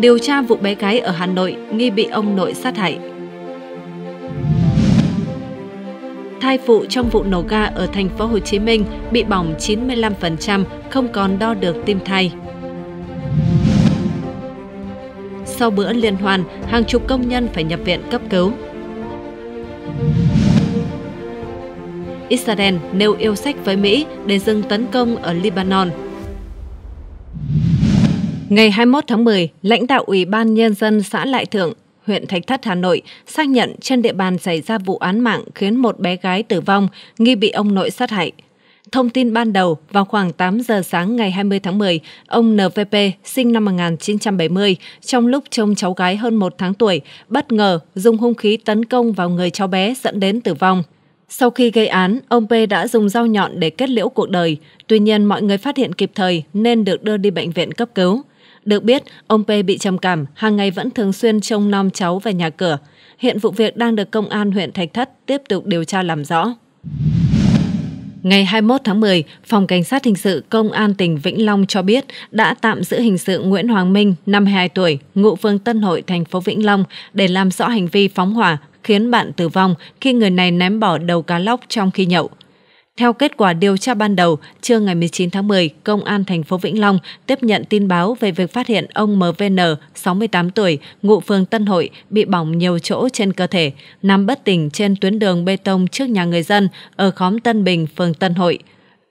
điều tra vụ bé gái ở Hà Nội nghi bị ông nội sát hại. Thai phụ trong vụ nổ ga ở thành phố Hồ Chí Minh bị bỏng 95%, không còn đo được tim thai. Sau bữa liên hoan, hàng chục công nhân phải nhập viện cấp cứu. Israel nêu yêu sách với Mỹ để dừng tấn công ở Lebanon Ngày 21 tháng 10, lãnh đạo Ủy ban Nhân dân xã Lại Thượng, huyện Thạch Thất, Hà Nội xác nhận trên địa bàn xảy ra vụ án mạng khiến một bé gái tử vong nghi bị ông nội sát hại. Thông tin ban đầu, vào khoảng 8 giờ sáng ngày 20 tháng 10, ông NVP, sinh năm 1970, trong lúc trông cháu gái hơn một tháng tuổi, bất ngờ dùng hung khí tấn công vào người cháu bé dẫn đến tử vong. Sau khi gây án, ông P đã dùng dao nhọn để kết liễu cuộc đời. Tuy nhiên, mọi người phát hiện kịp thời nên được đưa đi bệnh viện cấp cứu. Được biết, ông P bị trầm cảm, hàng ngày vẫn thường xuyên trông nom cháu và nhà cửa. Hiện vụ việc đang được Công an huyện Thạch Thất tiếp tục điều tra làm rõ. Ngày 21 tháng 10, Phòng Cảnh sát Hình sự Công an tỉnh Vĩnh Long cho biết đã tạm giữ hình sự Nguyễn Hoàng Minh, 52 tuổi, ngụ phương Tân Hội, thành phố Vĩnh Long để làm rõ hành vi phóng hỏa khiến bạn tử vong khi người này ném bỏ đầu cá lóc trong khi nhậu. Theo kết quả điều tra ban đầu, trưa ngày 19 tháng 10, Công an thành phố Vĩnh Long tiếp nhận tin báo về việc phát hiện ông MVN, 68 tuổi, ngụ phường Tân Hội, bị bỏng nhiều chỗ trên cơ thể, nằm bất tỉnh trên tuyến đường bê tông trước nhà người dân ở khóm Tân Bình, phường Tân Hội.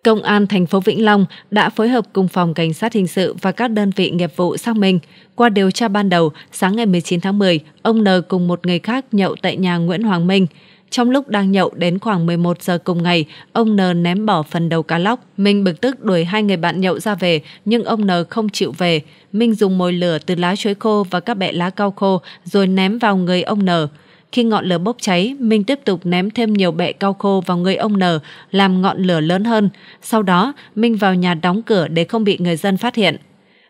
Công an thành phố Vĩnh Long đã phối hợp cùng phòng cảnh sát hình sự và các đơn vị nghiệp vụ xác minh. Qua điều tra ban đầu, sáng ngày 19 tháng 10, ông N cùng một người khác nhậu tại nhà Nguyễn Hoàng Minh. Trong lúc đang nhậu đến khoảng 11 giờ cùng ngày, ông N ném bỏ phần đầu cá lóc. Minh bực tức đuổi hai người bạn nhậu ra về, nhưng ông N không chịu về. Minh dùng mồi lửa từ lá chuối khô và các bẹ lá cao khô rồi ném vào người ông N. Khi ngọn lửa bốc cháy, Minh tiếp tục ném thêm nhiều bẹ cao khô vào người ông N, làm ngọn lửa lớn hơn. Sau đó, Minh vào nhà đóng cửa để không bị người dân phát hiện.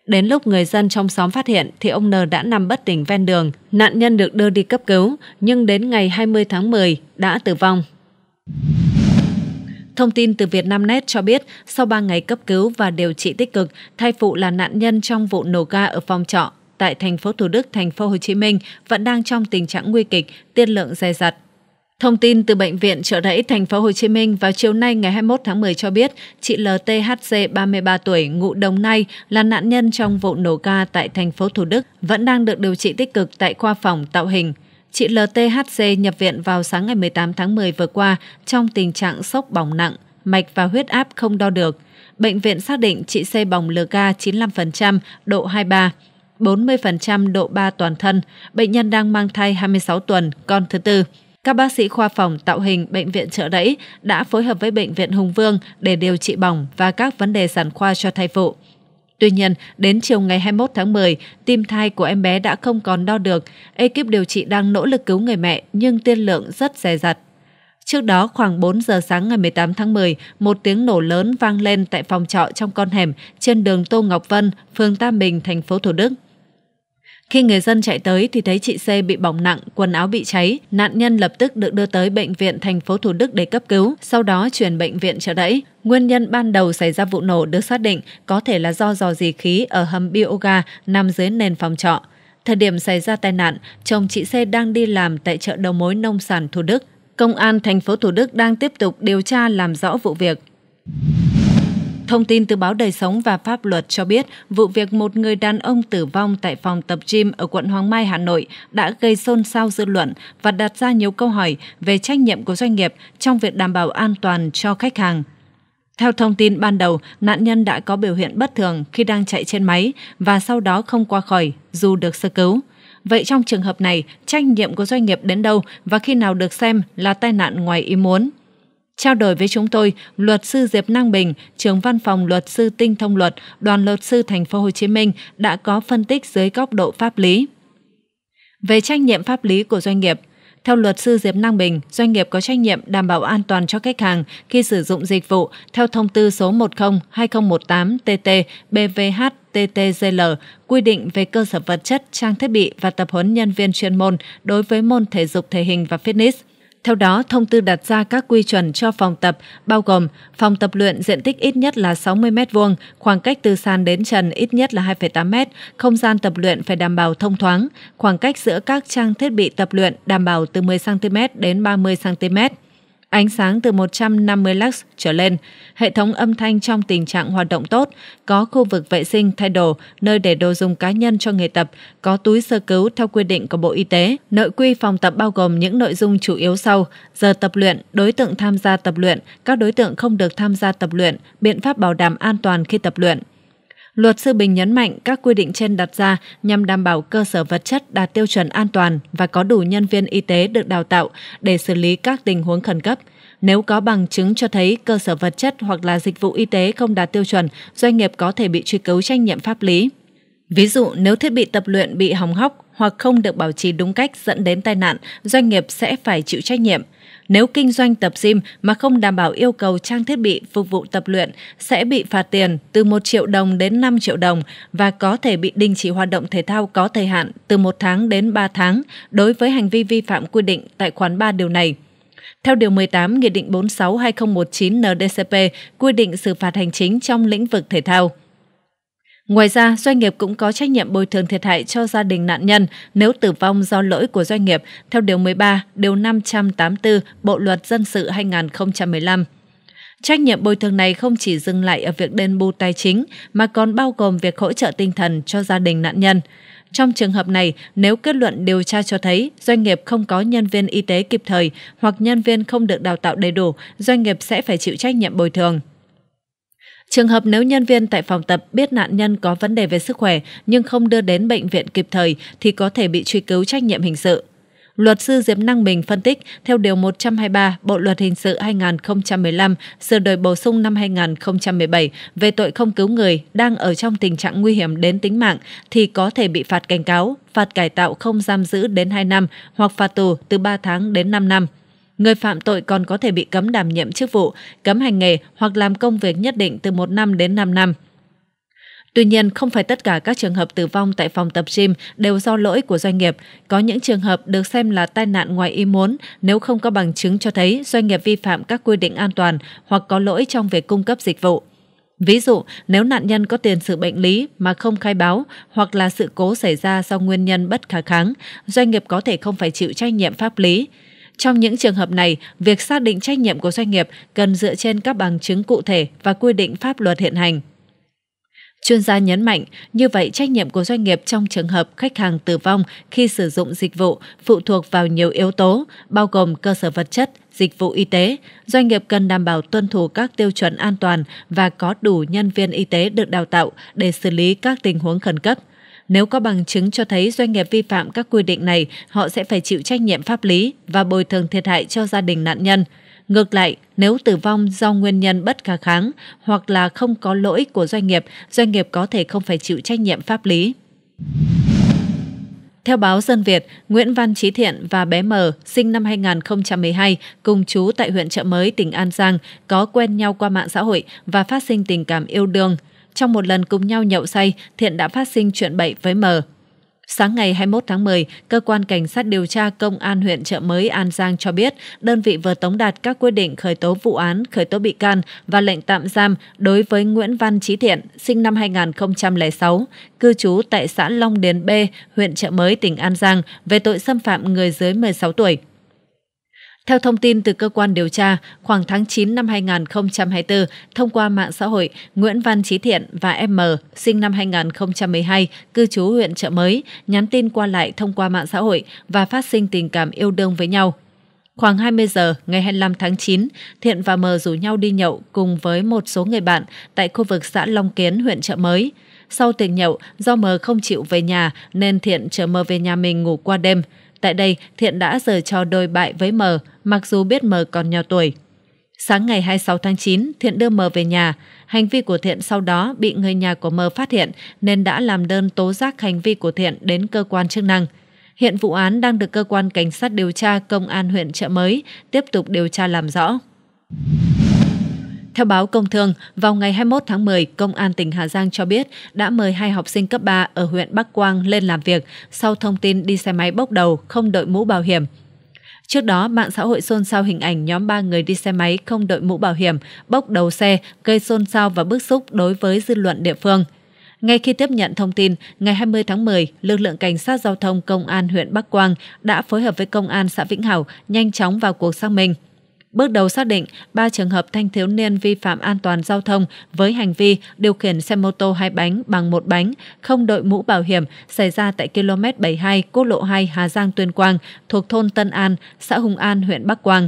Đến lúc người dân trong xóm phát hiện thì ông N đã nằm bất tỉnh ven đường. Nạn nhân được đưa đi cấp cứu nhưng đến ngày 20 tháng 10 đã tử vong. Thông tin từ Vietnamnet cho biết, sau 3 ngày cấp cứu và điều trị tích cực, thai phụ là nạn nhân trong vụ nổ ga ở phòng trọ tại thành phố Thủ Đức, thành phố Hồ Chí Minh vẫn đang trong tình trạng nguy kịch, tiên lượng dè dặt. Thông tin từ bệnh viện Trợ Rẫy thành phố Hồ Chí Minh vào chiều nay ngày 21 tháng 10 cho biết, chị LTHC 33 tuổi, ngụ Đồng Nai là nạn nhân trong vụ nổ ga tại thành phố Thủ Đức, vẫn đang được điều trị tích cực tại khoa phòng tạo hình. Chị LTHC nhập viện vào sáng ngày 18 tháng 10 vừa qua trong tình trạng sốc bỏng nặng, mạch và huyết áp không đo được. Bệnh viện xác định chị C bỏng lửa ga 95%, độ 23. 40% độ 3 toàn thân, bệnh nhân đang mang thai 26 tuần, con thứ tư các bác sĩ khoa phòng tạo hình Bệnh viện Trợ đẩy đã phối hợp với Bệnh viện Hùng Vương để điều trị bỏng và các vấn đề sản khoa cho thai phụ. Tuy nhiên, đến chiều ngày 21 tháng 10, tim thai của em bé đã không còn đo được. Ekip điều trị đang nỗ lực cứu người mẹ nhưng tiên lượng rất dè dặt. Trước đó khoảng 4 giờ sáng ngày 18 tháng 10, một tiếng nổ lớn vang lên tại phòng trọ trong con hẻm trên đường Tô Ngọc Vân, phường Tam Bình, thành phố Thủ Đức. Khi người dân chạy tới thì thấy chị C bị bỏng nặng, quần áo bị cháy. Nạn nhân lập tức được đưa tới bệnh viện thành phố Thủ Đức để cấp cứu, sau đó chuyển bệnh viện trở đẩy. Nguyên nhân ban đầu xảy ra vụ nổ được xác định có thể là do dò dì khí ở hầm bioga nằm dưới nền phòng trọ. Thời điểm xảy ra tai nạn, chồng chị C đang đi làm tại chợ đầu mối nông sản Thủ Đức. Công an thành phố Thủ Đức đang tiếp tục điều tra làm rõ vụ việc. Thông tin từ báo Đời Sống và Pháp Luật cho biết, vụ việc một người đàn ông tử vong tại phòng tập gym ở quận Hoàng Mai, Hà Nội đã gây xôn xao dư luận và đặt ra nhiều câu hỏi về trách nhiệm của doanh nghiệp trong việc đảm bảo an toàn cho khách hàng. Theo thông tin ban đầu, nạn nhân đã có biểu hiện bất thường khi đang chạy trên máy và sau đó không qua khỏi dù được sơ cứu. Vậy trong trường hợp này, trách nhiệm của doanh nghiệp đến đâu và khi nào được xem là tai nạn ngoài ý muốn? Trao đổi với chúng tôi, luật sư Diệp Năng Bình, trưởng văn phòng luật sư Tinh Thông Luật, đoàn luật sư Thành phố Hồ Chí Minh đã có phân tích dưới góc độ pháp lý. Về trách nhiệm pháp lý của doanh nghiệp, theo luật sư Diệp Năng Bình, doanh nghiệp có trách nhiệm đảm bảo an toàn cho khách hàng khi sử dụng dịch vụ theo thông tư số 10/2018/TT BVH TTGL quy định về cơ sở vật chất, trang thiết bị và tập huấn nhân viên chuyên môn đối với môn thể dục thể hình và fitness. Theo đó, thông tư đặt ra các quy chuẩn cho phòng tập, bao gồm phòng tập luyện diện tích ít nhất là 60 m2, khoảng cách từ sàn đến trần ít nhất là 2,8 m, không gian tập luyện phải đảm bảo thông thoáng, khoảng cách giữa các trang thiết bị tập luyện đảm bảo từ 10 cm đến 30 cm ánh sáng từ 150 lux trở lên, hệ thống âm thanh trong tình trạng hoạt động tốt, có khu vực vệ sinh thay đồ, nơi để đồ dùng cá nhân cho người tập, có túi sơ cứu theo quy định của Bộ Y tế. Nội quy phòng tập bao gồm những nội dung chủ yếu sau: giờ tập luyện, đối tượng tham gia tập luyện, các đối tượng không được tham gia tập luyện, biện pháp bảo đảm an toàn khi tập luyện. Luật sư Bình nhấn mạnh các quy định trên đặt ra nhằm đảm bảo cơ sở vật chất đạt tiêu chuẩn an toàn và có đủ nhân viên y tế được đào tạo để xử lý các tình huống khẩn cấp. Nếu có bằng chứng cho thấy cơ sở vật chất hoặc là dịch vụ y tế không đạt tiêu chuẩn, doanh nghiệp có thể bị truy cứu trách nhiệm pháp lý. Ví dụ, nếu thiết bị tập luyện bị hỏng hóc hoặc không được bảo trì đúng cách dẫn đến tai nạn, doanh nghiệp sẽ phải chịu trách nhiệm – nếu kinh doanh tập gym mà không đảm bảo yêu cầu trang thiết bị phục vụ tập luyện sẽ bị phạt tiền từ 1 triệu đồng đến 5 triệu đồng và có thể bị đình chỉ hoạt động thể thao có thời hạn từ 1 tháng đến 3 tháng đối với hành vi vi phạm quy định tại khoản 3 điều này. Theo Điều 18 Nghị định 46-2019 NDCP quy định xử phạt hành chính trong lĩnh vực thể thao. Ngoài ra, doanh nghiệp cũng có trách nhiệm bồi thường thiệt hại cho gia đình nạn nhân nếu tử vong do lỗi của doanh nghiệp theo Điều 13, Điều 584 Bộ Luật Dân sự 2015. Trách nhiệm bồi thường này không chỉ dừng lại ở việc đền bù tài chính mà còn bao gồm việc hỗ trợ tinh thần cho gia đình nạn nhân. Trong trường hợp này, nếu kết luận điều tra cho thấy doanh nghiệp không có nhân viên y tế kịp thời hoặc nhân viên không được đào tạo đầy đủ, doanh nghiệp sẽ phải chịu trách nhiệm bồi thường. Trường hợp nếu nhân viên tại phòng tập biết nạn nhân có vấn đề về sức khỏe nhưng không đưa đến bệnh viện kịp thời thì có thể bị truy cứu trách nhiệm hình sự. Luật sư diễm Năng Bình phân tích, theo Điều 123 Bộ Luật Hình sự 2015, sửa đổi bổ sung năm 2017 về tội không cứu người đang ở trong tình trạng nguy hiểm đến tính mạng thì có thể bị phạt cảnh cáo, phạt cải tạo không giam giữ đến 2 năm hoặc phạt tù từ 3 tháng đến 5 năm người phạm tội còn có thể bị cấm đảm nhiệm chức vụ, cấm hành nghề hoặc làm công việc nhất định từ 1 năm đến 5 năm. Tuy nhiên, không phải tất cả các trường hợp tử vong tại phòng tập gym đều do lỗi của doanh nghiệp. Có những trường hợp được xem là tai nạn ngoài ý muốn nếu không có bằng chứng cho thấy doanh nghiệp vi phạm các quy định an toàn hoặc có lỗi trong việc cung cấp dịch vụ. Ví dụ, nếu nạn nhân có tiền sự bệnh lý mà không khai báo hoặc là sự cố xảy ra do nguyên nhân bất khả kháng, doanh nghiệp có thể không phải chịu trách nhiệm pháp lý. Trong những trường hợp này, việc xác định trách nhiệm của doanh nghiệp cần dựa trên các bằng chứng cụ thể và quy định pháp luật hiện hành. Chuyên gia nhấn mạnh, như vậy trách nhiệm của doanh nghiệp trong trường hợp khách hàng tử vong khi sử dụng dịch vụ phụ thuộc vào nhiều yếu tố, bao gồm cơ sở vật chất, dịch vụ y tế. Doanh nghiệp cần đảm bảo tuân thủ các tiêu chuẩn an toàn và có đủ nhân viên y tế được đào tạo để xử lý các tình huống khẩn cấp. Nếu có bằng chứng cho thấy doanh nghiệp vi phạm các quy định này, họ sẽ phải chịu trách nhiệm pháp lý và bồi thường thiệt hại cho gia đình nạn nhân. Ngược lại, nếu tử vong do nguyên nhân bất khả kháng hoặc là không có lỗi của doanh nghiệp, doanh nghiệp có thể không phải chịu trách nhiệm pháp lý. Theo báo Dân Việt, Nguyễn Văn Trí Thiện và bé M sinh năm 2012 cùng chú tại huyện Chợ Mới, tỉnh An Giang có quen nhau qua mạng xã hội và phát sinh tình cảm yêu đương trong một lần cùng nhau nhậu say, Thiện đã phát sinh chuyện bậy với M. Sáng ngày 21 tháng 10, Cơ quan Cảnh sát điều tra Công an huyện Trợ Mới An Giang cho biết đơn vị vừa tống đạt các quyết định khởi tố vụ án, khởi tố bị can và lệnh tạm giam đối với Nguyễn Văn Trí Thiện, sinh năm 2006, cư trú tại xã Long Điền B, huyện Trợ Mới, tỉnh An Giang về tội xâm phạm người dưới 16 tuổi. Theo thông tin từ cơ quan điều tra, khoảng tháng 9 năm 2024, thông qua mạng xã hội, Nguyễn Văn Trí Thiện và M, sinh năm 2012, cư trú huyện Trợ Mới, nhắn tin qua lại thông qua mạng xã hội và phát sinh tình cảm yêu đương với nhau. Khoảng 20 giờ ngày 25 tháng 9, Thiện và M rủ nhau đi nhậu cùng với một số người bạn tại khu vực xã Long Kiến, huyện Trợ Mới. Sau tiệc nhậu, do M không chịu về nhà nên Thiện chờ M về nhà mình ngủ qua đêm. Tại đây, Thiện đã giờ cho đôi bại với M, mặc dù biết M còn nhỏ tuổi. Sáng ngày 26 tháng 9, Thiện đưa M về nhà. Hành vi của Thiện sau đó bị người nhà của M phát hiện nên đã làm đơn tố giác hành vi của Thiện đến cơ quan chức năng. Hiện vụ án đang được cơ quan cảnh sát điều tra công an huyện trợ Mới tiếp tục điều tra làm rõ. Theo báo Công Thương, vào ngày 21 tháng 10, Công an tỉnh Hà Giang cho biết đã mời hai học sinh cấp 3 ở huyện Bắc Quang lên làm việc sau thông tin đi xe máy bốc đầu, không đội mũ bảo hiểm. Trước đó, mạng xã hội xôn xao hình ảnh nhóm 3 người đi xe máy không đội mũ bảo hiểm, bốc đầu xe, gây xôn xao và bức xúc đối với dư luận địa phương. Ngay khi tiếp nhận thông tin, ngày 20 tháng 10, lực lượng cảnh sát giao thông công an huyện Bắc Quang đã phối hợp với công an xã Vĩnh Hảo nhanh chóng vào cuộc xác minh. Bước đầu xác định, 3 trường hợp thanh thiếu niên vi phạm an toàn giao thông với hành vi điều khiển xe mô tô hai bánh bằng một bánh, không đội mũ bảo hiểm xảy ra tại km 72 quốc lộ 2 Hà Giang Tuyên Quang thuộc thôn Tân An, xã Hùng An, huyện Bắc Quang.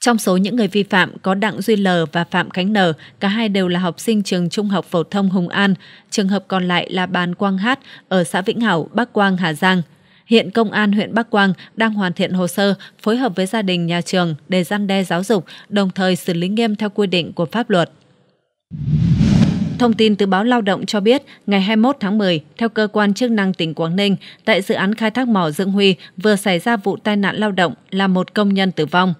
Trong số những người vi phạm có Đặng Duy L và Phạm Khánh N, cả hai đều là học sinh trường Trung học phổ thông Hùng An, trường hợp còn lại là Bàn Quang Hát ở xã Vĩnh Hảo, Bắc Quang, Hà Giang. Hiện Công an huyện Bắc Quang đang hoàn thiện hồ sơ, phối hợp với gia đình nhà trường để gian đe giáo dục, đồng thời xử lý nghiêm theo quy định của pháp luật. Thông tin từ báo Lao động cho biết, ngày 21 tháng 10, theo cơ quan chức năng tỉnh Quảng Ninh, tại dự án khai thác mỏ Dương Huy vừa xảy ra vụ tai nạn lao động làm một công nhân tử vong.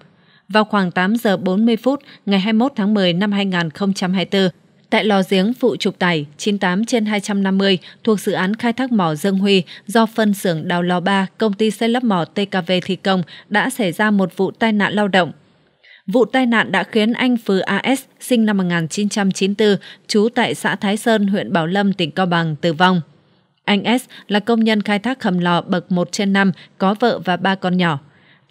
Vào khoảng 8 giờ 40 phút ngày 21 tháng 10 năm 2024, Tại lò giếng phụ trục tải 98 trên 250 thuộc dự án khai thác mỏ Dương Huy do phân xưởng đào lò 3 công ty xây lắp mỏ TKV thi công đã xảy ra một vụ tai nạn lao động. Vụ tai nạn đã khiến anh phứ AS, sinh năm 1994, trú tại xã Thái Sơn, huyện Bảo Lâm, tỉnh Cao Bằng, tử vong. Anh S là công nhân khai thác hầm lò bậc 1 trên 5, có vợ và ba con nhỏ.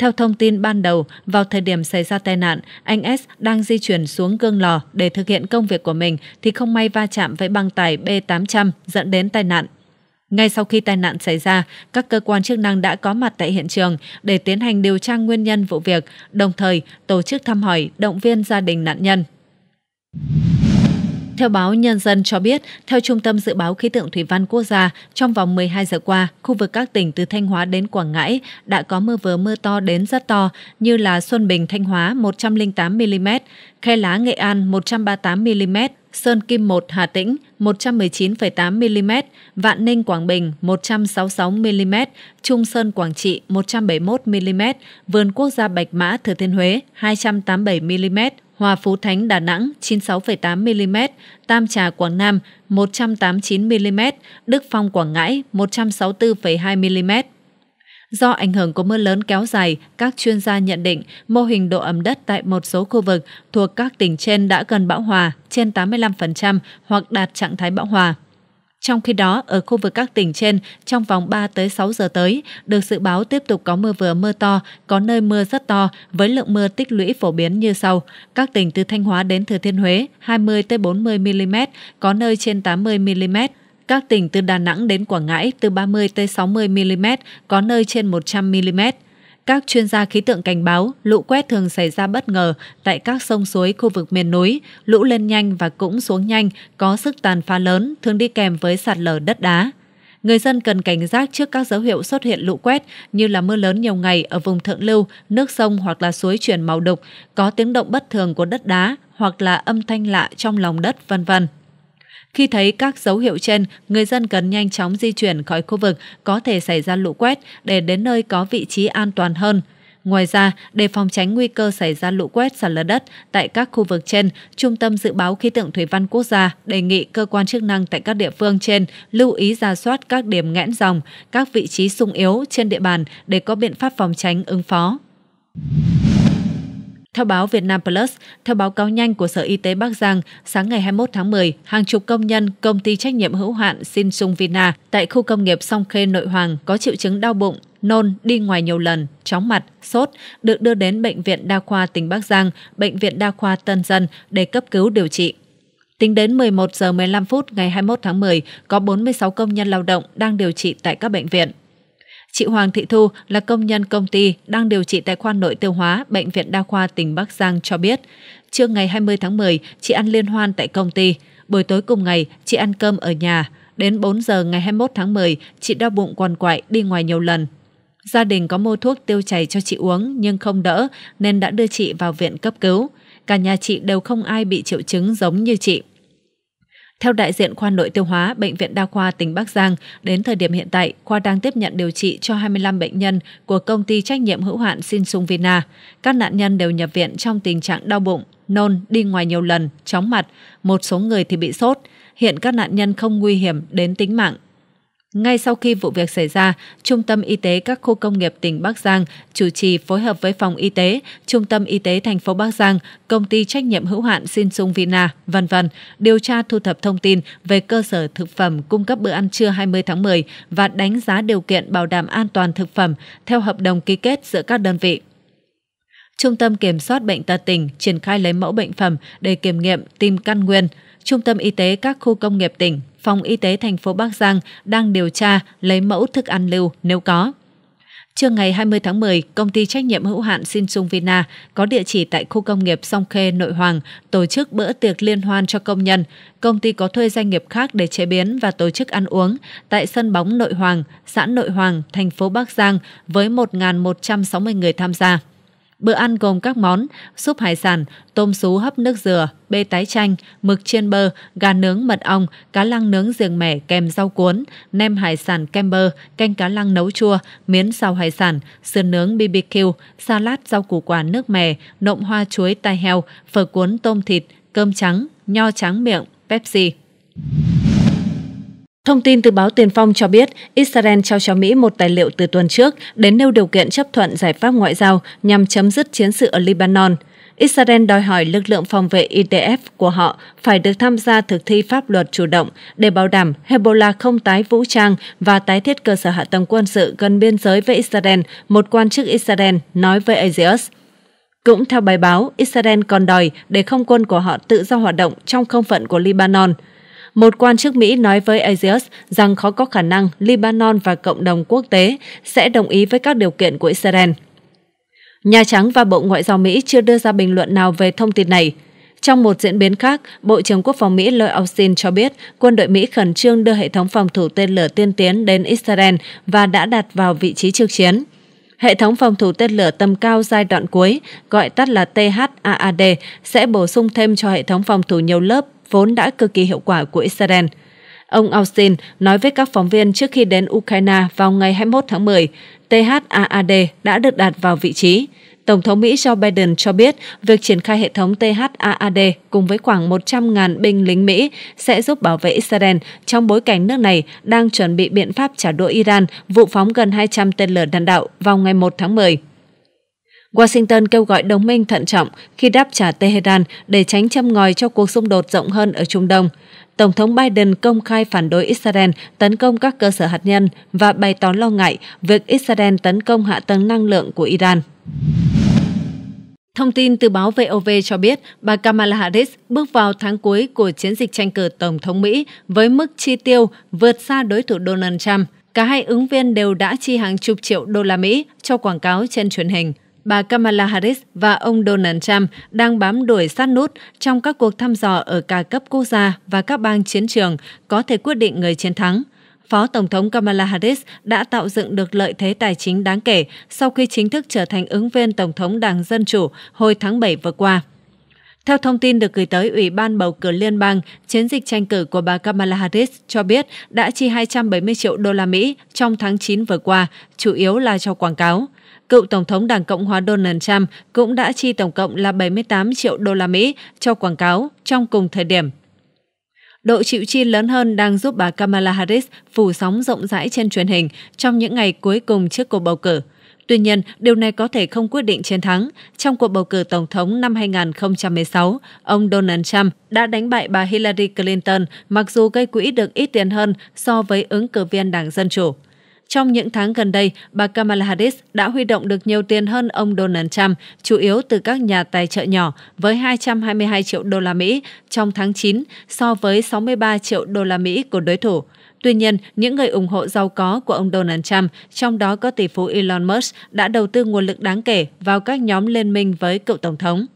Theo thông tin ban đầu, vào thời điểm xảy ra tai nạn, anh S đang di chuyển xuống gương lò để thực hiện công việc của mình thì không may va chạm với băng tải B800 dẫn đến tai nạn. Ngay sau khi tai nạn xảy ra, các cơ quan chức năng đã có mặt tại hiện trường để tiến hành điều tra nguyên nhân vụ việc, đồng thời tổ chức thăm hỏi, động viên gia đình nạn nhân. Theo báo Nhân dân cho biết, theo Trung tâm Dự báo Khí tượng Thủy văn Quốc gia, trong vòng 12 giờ qua, khu vực các tỉnh từ Thanh Hóa đến Quảng Ngãi đã có mưa vừa mưa to đến rất to như là Xuân Bình Thanh Hóa 108mm, Khe Lá Nghệ An 138mm, Sơn Kim 1 Hà Tĩnh 119,8mm, Vạn Ninh Quảng Bình 166mm, Trung Sơn Quảng Trị 171mm, Vườn Quốc gia Bạch Mã Thừa Thiên Huế 287mm, Hòa Phú Thánh Đà Nẵng 96,8 mm, Tam Trà Quảng Nam 189 mm, Đức Phong Quảng Ngãi 164,2 mm. Do ảnh hưởng của mưa lớn kéo dài, các chuyên gia nhận định mô hình độ ẩm đất tại một số khu vực thuộc các tỉnh trên đã gần bão hòa, trên 85% hoặc đạt trạng thái bão hòa. Trong khi đó, ở khu vực các tỉnh trên, trong vòng 3 tới 6 giờ tới, được dự báo tiếp tục có mưa vừa mưa to, có nơi mưa rất to với lượng mưa tích lũy phổ biến như sau: các tỉnh từ Thanh Hóa đến Thừa Thiên Huế 20 tới 40 mm, có nơi trên 80 mm. Các tỉnh từ Đà Nẵng đến Quảng Ngãi từ 30 tới 60 mm, có nơi trên 100 mm các chuyên gia khí tượng cảnh báo lũ quét thường xảy ra bất ngờ tại các sông suối khu vực miền núi, lũ lên nhanh và cũng xuống nhanh, có sức tàn phá lớn, thường đi kèm với sạt lở đất đá. Người dân cần cảnh giác trước các dấu hiệu xuất hiện lũ quét như là mưa lớn nhiều ngày ở vùng thượng lưu, nước sông hoặc là suối chuyển màu đục, có tiếng động bất thường của đất đá hoặc là âm thanh lạ trong lòng đất, vân vân. Khi thấy các dấu hiệu trên, người dân cần nhanh chóng di chuyển khỏi khu vực có thể xảy ra lũ quét để đến nơi có vị trí an toàn hơn. Ngoài ra, để phòng tránh nguy cơ xảy ra lũ quét sạt lở đất tại các khu vực trên, Trung tâm Dự báo Khí tượng Thủy văn Quốc gia đề nghị cơ quan chức năng tại các địa phương trên lưu ý ra soát các điểm nghẽn dòng, các vị trí sung yếu trên địa bàn để có biện pháp phòng tránh ứng phó. Theo báo Vietnam Plus, theo báo cáo nhanh của Sở Y tế Bắc Giang, sáng ngày 21 tháng 10, hàng chục công nhân công ty trách nhiệm hữu hạn Sung Vina tại khu công nghiệp Song Khê Nội Hoàng có triệu chứng đau bụng, nôn, đi ngoài nhiều lần, chóng mặt, sốt, được đưa đến Bệnh viện Đa khoa tỉnh Bắc Giang, Bệnh viện Đa khoa Tân Dân để cấp cứu điều trị. Tính đến 11 giờ 15 phút ngày 21 tháng 10, có 46 công nhân lao động đang điều trị tại các bệnh viện. Chị Hoàng Thị Thu là công nhân công ty đang điều trị tại khoa nội tiêu hóa Bệnh viện Đa khoa tỉnh Bắc Giang cho biết, trưa ngày 20 tháng 10, chị ăn liên hoan tại công ty. Buổi tối cùng ngày, chị ăn cơm ở nhà. Đến 4 giờ ngày 21 tháng 10, chị đau bụng quằn quại đi ngoài nhiều lần. Gia đình có mua thuốc tiêu chảy cho chị uống nhưng không đỡ nên đã đưa chị vào viện cấp cứu. Cả nhà chị đều không ai bị triệu chứng giống như chị. Theo đại diện khoa nội tiêu hóa Bệnh viện Đa khoa tỉnh Bắc Giang, đến thời điểm hiện tại, khoa đang tiếp nhận điều trị cho 25 bệnh nhân của công ty trách nhiệm hữu hạn Sinsung Vina. Các nạn nhân đều nhập viện trong tình trạng đau bụng, nôn, đi ngoài nhiều lần, chóng mặt, một số người thì bị sốt. Hiện các nạn nhân không nguy hiểm đến tính mạng ngay sau khi vụ việc xảy ra, Trung tâm Y tế các khu công nghiệp tỉnh Bắc Giang chủ trì phối hợp với Phòng Y tế, Trung tâm Y tế thành phố Bắc Giang, Công ty trách nhiệm hữu hạn Sinsung Vina, vân vân điều tra thu thập thông tin về cơ sở thực phẩm cung cấp bữa ăn trưa 20 tháng 10 và đánh giá điều kiện bảo đảm an toàn thực phẩm theo hợp đồng ký kết giữa các đơn vị. Trung tâm Kiểm soát Bệnh tật tỉnh triển khai lấy mẫu bệnh phẩm để kiểm nghiệm tìm căn nguyên. Trung tâm Y tế các khu công nghiệp tỉnh Phòng Y tế thành phố Bắc Giang đang điều tra lấy mẫu thức ăn lưu nếu có. Trưa ngày 20 tháng 10, công ty trách nhiệm hữu hạn Sinsung Vina có địa chỉ tại khu công nghiệp Song Khê, Nội Hoàng tổ chức bữa tiệc liên hoan cho công nhân. Công ty có thuê doanh nghiệp khác để chế biến và tổ chức ăn uống tại sân bóng Nội Hoàng, xã Nội Hoàng, thành phố Bắc Giang với 1.160 người tham gia. Bữa ăn gồm các món súp hải sản, tôm sú hấp nước dừa, bê tái chanh, mực chiên bơ, gà nướng mật ong, cá lăng nướng giềng mẻ kèm rau cuốn, nem hải sản kem bơ, canh cá lăng nấu chua, miến xào hải sản, sườn nướng BBQ, salad rau củ quả nước mè, nộm hoa chuối tai heo, phở cuốn tôm thịt, cơm trắng, nho trắng miệng, Pepsi. Thông tin từ báo Tiền Phong cho biết, Israel trao cho Mỹ một tài liệu từ tuần trước đến nêu điều kiện chấp thuận giải pháp ngoại giao nhằm chấm dứt chiến sự ở Lebanon. Israel đòi hỏi lực lượng phòng vệ IDF của họ phải được tham gia thực thi pháp luật chủ động để bảo đảm Hezbollah không tái vũ trang và tái thiết cơ sở hạ tầng quân sự gần biên giới với Israel, một quan chức Israel nói với Axios. Cũng theo bài báo, Israel còn đòi để không quân của họ tự do hoạt động trong không phận của Lebanon – một quan chức Mỹ nói với Axios rằng khó có khả năng Libanon và cộng đồng quốc tế sẽ đồng ý với các điều kiện của Israel. Nhà Trắng và Bộ Ngoại giao Mỹ chưa đưa ra bình luận nào về thông tin này. Trong một diễn biến khác, Bộ trưởng Quốc phòng Mỹ Lloyd Austin cho biết quân đội Mỹ khẩn trương đưa hệ thống phòng thủ tên lửa tiên tiến đến Israel và đã đặt vào vị trí trực chiến. Hệ thống phòng thủ tên lửa tầm cao giai đoạn cuối, gọi tắt là THAAD, sẽ bổ sung thêm cho hệ thống phòng thủ nhiều lớp vốn đã cực kỳ hiệu quả của Israel. Ông Austin nói với các phóng viên trước khi đến Ukraine vào ngày 21 tháng 10, THAAD đã được đặt vào vị trí. Tổng thống Mỹ Joe Biden cho biết việc triển khai hệ thống THAAD cùng với khoảng 100.000 binh lính Mỹ sẽ giúp bảo vệ Israel trong bối cảnh nước này đang chuẩn bị biện pháp trả đũa Iran vụ phóng gần 200 tên lửa đạn đạo vào ngày 1 tháng 10. Washington kêu gọi đồng minh thận trọng khi đáp trả Tehran để tránh châm ngòi cho cuộc xung đột rộng hơn ở Trung Đông. Tổng thống Biden công khai phản đối Israel tấn công các cơ sở hạt nhân và bày tỏ lo ngại việc Israel tấn công hạ tầng năng lượng của Iran. Thông tin từ báo VOV cho biết, bà Kamala Harris bước vào tháng cuối của chiến dịch tranh cử Tổng thống Mỹ với mức chi tiêu vượt xa đối thủ Donald Trump. Cả hai ứng viên đều đã chi hàng chục triệu đô la Mỹ cho quảng cáo trên truyền hình bà Kamala Harris và ông Donald Trump đang bám đuổi sát nút trong các cuộc thăm dò ở cả cấp quốc gia và các bang chiến trường có thể quyết định người chiến thắng. Phó Tổng thống Kamala Harris đã tạo dựng được lợi thế tài chính đáng kể sau khi chính thức trở thành ứng viên Tổng thống Đảng Dân Chủ hồi tháng 7 vừa qua. Theo thông tin được gửi tới Ủy ban bầu cử liên bang, chiến dịch tranh cử của bà Kamala Harris cho biết đã chi 270 triệu đô la Mỹ trong tháng 9 vừa qua, chủ yếu là cho quảng cáo cựu Tổng thống Đảng Cộng hòa Donald Trump cũng đã chi tổng cộng là 78 triệu đô la Mỹ cho quảng cáo trong cùng thời điểm. Độ chịu chi lớn hơn đang giúp bà Kamala Harris phủ sóng rộng rãi trên truyền hình trong những ngày cuối cùng trước cuộc bầu cử. Tuy nhiên, điều này có thể không quyết định chiến thắng. Trong cuộc bầu cử tổng thống năm 2016, ông Donald Trump đã đánh bại bà Hillary Clinton mặc dù gây quỹ được ít tiền hơn so với ứng cử viên Đảng Dân Chủ. Trong những tháng gần đây, bà Kamala Harris đã huy động được nhiều tiền hơn ông Donald Trump, chủ yếu từ các nhà tài trợ nhỏ với 222 triệu đô la Mỹ trong tháng 9 so với 63 triệu đô la Mỹ của đối thủ. Tuy nhiên, những người ủng hộ giàu có của ông Donald Trump, trong đó có tỷ phú Elon Musk, đã đầu tư nguồn lực đáng kể vào các nhóm liên minh với cựu tổng thống.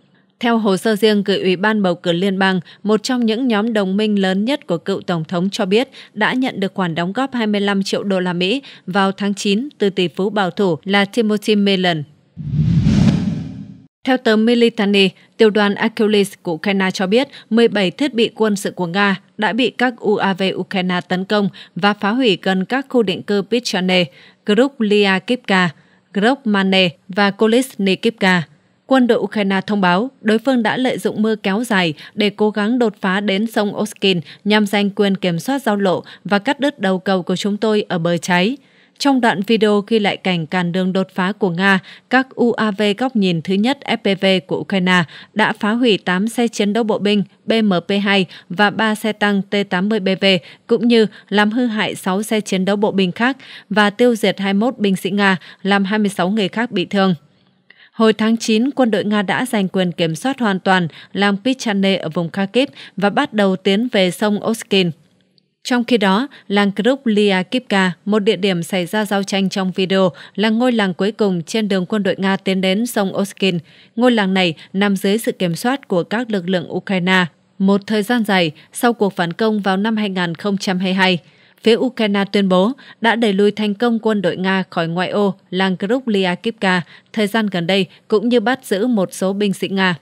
Theo hồ sơ riêng gửi Ủy ban bầu cử liên bang, một trong những nhóm đồng minh lớn nhất của cựu tổng thống cho biết đã nhận được khoản đóng góp 25 triệu đô la Mỹ vào tháng 9 từ tỷ phú bảo thủ là Timothy Mellon. Theo tờ Militani, tiểu đoàn Achilles của Ukraine cho biết 17 thiết bị quân sự của Nga đã bị các UAV Ukraine tấn công và phá hủy gần các khu định cư Pichane, Grublyakivka, Grobmane và Kolisnikivka. Quân đội Ukraine thông báo đối phương đã lợi dụng mưa kéo dài để cố gắng đột phá đến sông Oskin nhằm giành quyền kiểm soát giao lộ và cắt đứt đầu cầu của chúng tôi ở bờ cháy. Trong đoạn video ghi lại cảnh càn đường đột phá của Nga, các UAV góc nhìn thứ nhất FPV của Ukraine đã phá hủy 8 xe chiến đấu bộ binh BMP-2 và 3 xe tăng T-80BV, cũng như làm hư hại 6 xe chiến đấu bộ binh khác và tiêu diệt 21 binh sĩ Nga, làm 26 người khác bị thương. Hồi tháng 9, quân đội Nga đã giành quyền kiểm soát hoàn toàn làng Pichane ở vùng Kharkiv và bắt đầu tiến về sông Oskin. Trong khi đó, làng Kruplia Kipka, một địa điểm xảy ra giao tranh trong video, là ngôi làng cuối cùng trên đường quân đội Nga tiến đến sông Oskin. Ngôi làng này nằm dưới sự kiểm soát của các lực lượng Ukraine. Một thời gian dài sau cuộc phản công vào năm 2022, phía Ukraine tuyên bố đã đẩy lùi thành công quân đội Nga khỏi ngoại ô làng Grubliakivka thời gian gần đây cũng như bắt giữ một số binh sĩ Nga.